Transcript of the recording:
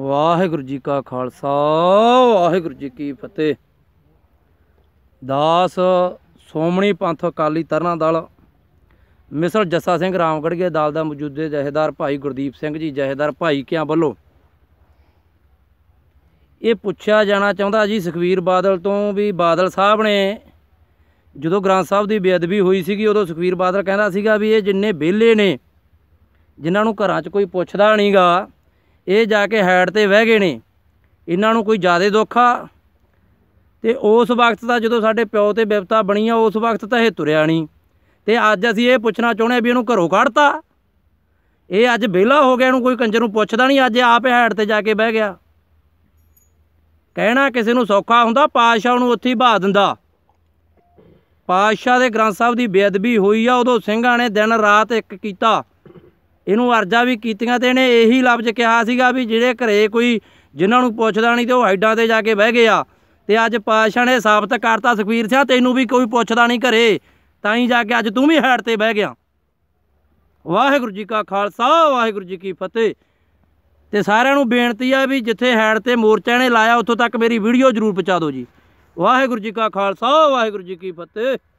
ਵਾਹਿਗੁਰੂ ਜੀ ਕਾ ਖਾਲਸਾ ਵਾਹਿਗੁਰੂ ਜੀ ਕੀ ਫਤਿਹ ਦਾਸ ਸੋਮਣੀ ਪੰਥ ਅਕਾਲੀ ਤਰਨਾ ਦਲ ਮਿਸਰ ਜੱਸਾ ਸਿੰਘ ਰਾਮਗੜ੍ਹਗੇ ਦਲ ਦਾ ਮੌਜੂਦੇ ਜਹੇਦਾਰ ਭਾਈ ਗੁਰਦੀਪ ਸਿੰਘ ਜੀ ਜਹੇਦਾਰ ਭਾਈ ਕਿਆਂ ਵੱਲੋਂ ਇਹ ਪੁੱਛਿਆ ਜਾਣਾ ਚਾਹੁੰਦਾ ਜੀ ਸੁਖਵੀਰ ਬਾਦਲ ਤੋਂ ਵੀ ਬਾਦਲ ਸਾਹਿਬ ਨੇ ਜਦੋਂ ਗ੍ਰੰਥ ਸਾਹਿਬ ਦੀ ਬੇਅਦਬੀ ਹੋਈ ਸੀਗੀ ਉਦੋਂ ਸੁਖਵੀਰ ਬਾਦਲ ਕਹਿੰਦਾ ਸੀਗਾ ਵੀ ਇਹ ਜਿੰਨੇ ਵਿਹਲੇ ਨੇ ਜਿਨ੍ਹਾਂ ਨੂੰ ਘਰਾਂ 'ਚ ਕੋਈ ਪੁੱਛਦਾ ਨਹੀਂਗਾ ਇਹ ਜਾ ਕੇ ਹੈਡ ਤੇ ਬਹਿ ਗਏ ਨੇ ਇਹਨਾਂ ਨੂੰ ਕੋਈ ਜ਼ਿਆਦਾ ਦੁੱਖ ਆ ਤੇ ਉਸ ਵਕਤ ਦਾ ਜਦੋਂ ਸਾਡੇ ਪਿਓ ਤੇ ਬਿਪਤਾ ਬਣੀ ਆ ਉਸ ਵਕਤ ਤਾਂ ਇਹ ਤੁਰਿਆ ਨਹੀਂ ਤੇ ਅੱਜ ਅਸੀਂ ਇਹ ਪੁੱਛਣਾ ਚਾਹੁੰਦੇ ਆ ਵੀ ਇਹਨੂੰ ਘਰੋਂ ਕੱਢਤਾ ਇਹ ਅੱਜ ਵਿਹਲਾ ਹੋ ਗਿਆ ਇਹਨੂੰ ਕੋਈ ਕੰਜਰ ਨੂੰ ਪੁੱਛਦਾ ਨਹੀਂ ਅੱਜ ਆਪ ਹੈਡ ਤੇ ਜਾ ਕੇ ਬਹਿ ਗਿਆ ਕਹਿਣਾ ਕਿਸੇ ਨੂੰ ਸੌਖਾ ਹੁੰਦਾ ਪਾਸ਼ਾ ਨੂੰ ਉੱਥੇ ਬਾਹ ਦਿੰਦਾ ਪਾਸ਼ਾ ਦੇ ਗ੍ਰੰਥ ਸਾਹਿਬ ਦੀ ਬੇਅਦਬੀ ਹੋਈ ਆ ਉਦੋਂ ਸਿੰਘਾਂ ਨੇ ਦਿਨ ਰਾਤ ਇੱਕ ਕੀਤਾ ਇਹਨੂੰ ਅਰਜ਼ਾ ਵੀ ਕੀਤੀਆਂ ਤੇ ਇਹਨੇ ਇਹੀ ਲਫ਼ਜ਼ ਕਿਹਾ ਸੀਗਾ ਵੀ ਜਿਹੜੇ ਘਰੇ ਕੋਈ ਜਿਨ੍ਹਾਂ ਨੂੰ ਪੁੱਛਦਾ ਨਹੀਂ ਤੇ ਉਹ ਹਾਈਡਾਂ ਤੇ ਜਾ ਕੇ ਬਹਿ ਗਏ ਆ ਤੇ ਅੱਜ ਪਾਸ਼ਾ ਨੇ ਸਾਬਤ ਕਰਤਾ ਸੁਖਵੀਰ ਸਿੰਘ ਤੈਨੂੰ ਵੀ ਕੋਈ ਪੁੱਛਦਾ ਨਹੀਂ ਘਰੇ ਤਾਂ ਹੀ ਜਾ ਕੇ ਅੱਜ ਤੂੰ ਵੀ ਹਾਈਡ ਤੇ ਬਹਿ ਗਿਆ ਵਾਹਿਗੁਰੂ ਜੀ ਕਾ ਖਾਲਸਾ ਵਾਹਿਗੁਰੂ ਜੀ ਕੀ ਫਤਿਹ ਤੇ ਸਾਰਿਆਂ ਨੂੰ ਬੇਨਤੀ ਆ ਵੀ ਜਿੱਥੇ ਹੈਡ ਤੇ ਮੋਰਚਾ ਨੇ ਲਾਇਆ ਉੱਥੋਂ ਤੱਕ ਮੇਰੀ ਵੀਡੀਓ ਜ਼ਰੂਰ ਪਹੁੰਚਾ ਦਿਓ ਜੀ ਵਾਹਿਗੁਰੂ ਜੀ ਕਾ ਖਾਲਸਾ ਵਾਹਿਗੁਰੂ ਜੀ ਕੀ ਫਤਿਹ